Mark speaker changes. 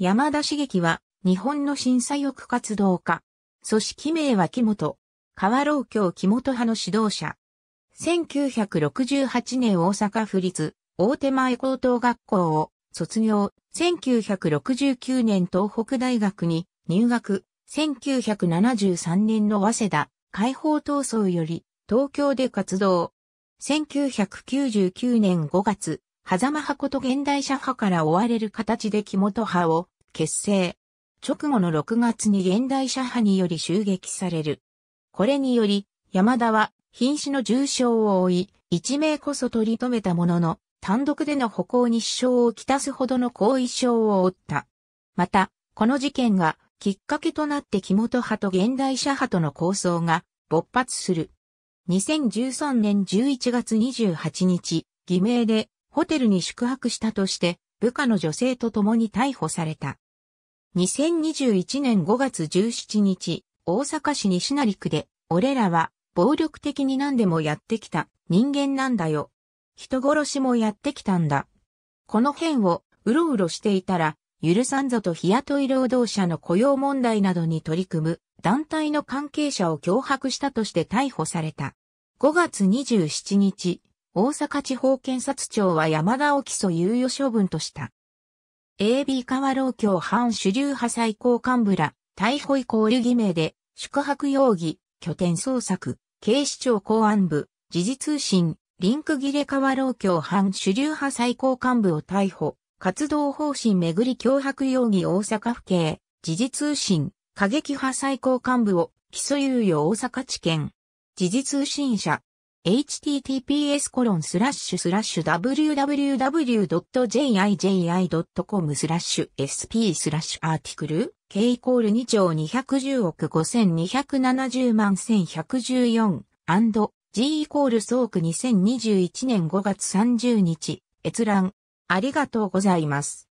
Speaker 1: 山田茂樹は、日本の審査欲活動家。組織名は木本。川老教木本派の指導者。1968年大阪府立大手前高等学校を卒業。1969年東北大学に入学。1973年の早稲田解放闘争より東京で活動。1999年5月、狭間派こと現代社派から追われる形で木本派を結成。直後の6月に現代社派により襲撃される。これにより、山田は瀕死の重傷を負い、一命こそ取り留めたものの、単独での歩行に支障をきたすほどの後遺症を負った。また、この事件がきっかけとなって木本派と現代社派との抗争が勃発する。2013年11月28日、偽名でホテルに宿泊したとして、部下の女性と共に逮捕された。2021年5月17日、大阪市西成区で、俺らは暴力的に何でもやってきた人間なんだよ。人殺しもやってきたんだ。この辺をうろうろしていたら、許さんぞと日雇い労働者の雇用問題などに取り組む団体の関係者を脅迫したとして逮捕された。5月27日、大阪地方検察庁は山田を起訴猶予処分とした。AB 河老教反主流派最高幹部ら、逮捕イコール偽名で、宿泊容疑、拠点捜索、警視庁公安部、時事通信、リンク切れ河老教反主流派最高幹部を逮捕、活動方針めぐり脅迫容疑大阪府警、時事通信、過激派最高幹部を、起訴猶予大阪地検、時事通信社、https コロンスラッシュスラッシュ www.jiji.com スラッシュ sp スラッシュアーティクル k イコール2兆210億5270万1114 g イコール総区2021年5月30日閲覧ありがとうございます。